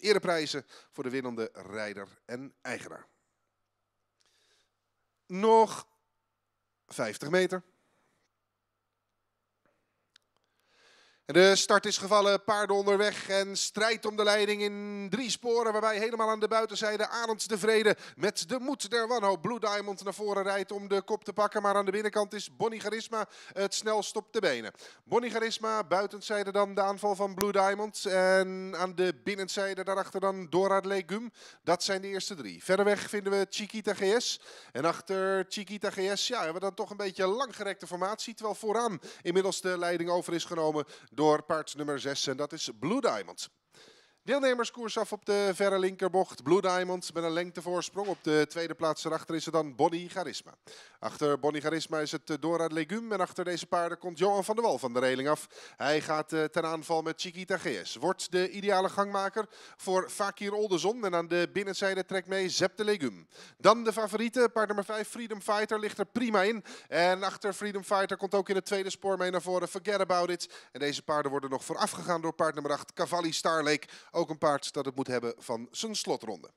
ereprijzen voor de winnende rijder en eigenaar. Nog 50 meter. De start is gevallen, paarden onderweg en strijd om de leiding in drie sporen. Waarbij helemaal aan de buitenzijde Arends de Vrede met de moed der wanhoop. Blue Diamond naar voren rijdt om de kop te pakken. Maar aan de binnenkant is Bonnie Garisma het snelst op de benen. Bonnie Garisma, buitenzijde dan de aanval van Blue Diamond. En aan de binnenzijde daarachter dan Dora Legum. Dat zijn de eerste drie. Verder weg vinden we Chiquita GS. En achter Chiquita GS ja, hebben we dan toch een beetje langgerekte formatie. Terwijl vooraan inmiddels de leiding over is genomen door paard nummer 6 en dat is Blue Diamond. Deelnemerskoers af op de verre linkerbocht. Blue Diamond met een lengtevoorsprong. Op de tweede plaats erachter is er dan Bonnie Garisma. Achter Bonnie Garisma is het eh, Dora Legum. En achter deze paarden komt Johan van der Wal van de reling af. Hij gaat eh, ten aanval met Chiquita GS. Wordt de ideale gangmaker voor Fakir Olderson. En aan de binnenzijde trekt mee Zep de Legume. Dan de favoriete, paard nummer 5, Freedom Fighter, ligt er prima in. En achter Freedom Fighter komt ook in het tweede spoor mee naar voren. Forget about it. En deze paarden worden nog voorafgegaan door paard nummer 8, Cavalli Starlake. Ook een paard dat het moet hebben van zijn slotronde.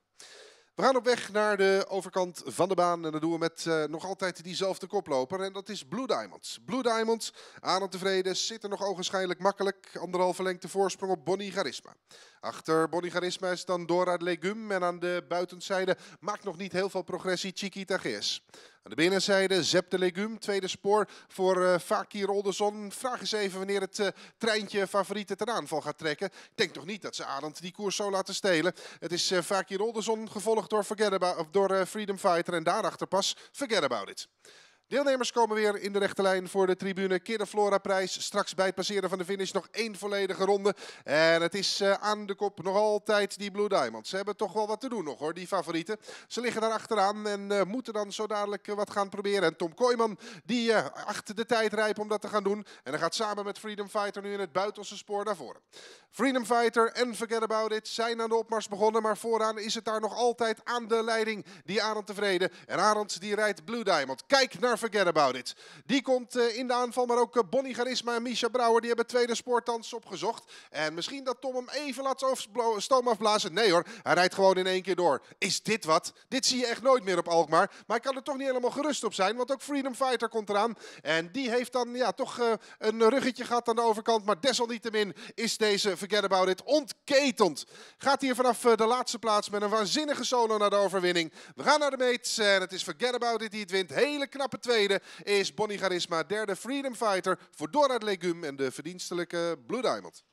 We gaan op weg naar de overkant van de baan en dat doen we met eh, nog altijd diezelfde koploper en dat is Blue Diamonds. Blue Diamond, aan tevreden, zit er nog ogenschijnlijk makkelijk. Anderhalve lengte voorsprong op Bonnie Garisma. Achter Bonnie Garisma is dan Dora Legum en aan de buitenzijde maakt nog niet heel veel progressie Chiquita GS. Aan de binnenzijde Zep de Legum, tweede spoor voor uh, Fakir Olderson. Vraag eens even wanneer het eh, treintje favorieten ten aanval gaat trekken. Ik denk toch niet dat ze Adam die koers zo laten stelen. Het is uh, Fakir Olderson gevolgd door, Forget about, door Freedom Fighter en daarachter pas Forget About It. Deelnemers komen weer in de rechte lijn voor de tribune. Keer Flora-prijs. Straks bij het passeren van de finish nog één volledige ronde. En het is eh, aan de kop nog altijd die Blue Diamonds. Ze hebben toch wel wat te doen nog hoor, die favorieten. Ze liggen daar achteraan en eh, moeten dan zo dadelijk eh, wat gaan proberen. En Tom Koyman die achter de tijd rijpt om dat te gaan doen. En dan gaat samen met Freedom Fighter nu in het buitenste spoor naar voren. Freedom Fighter en Forget About It zijn aan de opmars begonnen. Maar vooraan is het daar nog altijd aan de leiding die Arend tevreden. En Arend die rijdt Blue Diamond. Kijk naar forget about it. Die komt eh, in de aanval, maar ook eh, Bonnie Garisma en Misha Brouwer, die hebben tweede spoortans opgezocht. En misschien dat Tom hem even laat stoom afblazen. Nee hoor, hij rijdt gewoon in één keer door. Is dit wat? Dit zie je echt nooit meer op Alkmaar. Maar ik kan er toch niet helemaal gerust op zijn, want ook Freedom Fighter komt eraan. En die heeft dan ja, toch eh, een ruggetje gehad aan de overkant. Maar desalniettemin is deze Forget About It ontketend. Gaat hier vanaf de laatste plaats met een waanzinnige solo naar de overwinning. We gaan naar de meets en het is Forget About It die het wint. Hele knappe twee. Tweede is Bonnie Charisma. Derde Freedom Fighter voor Dorad Legum en de verdienstelijke Blue Diamond.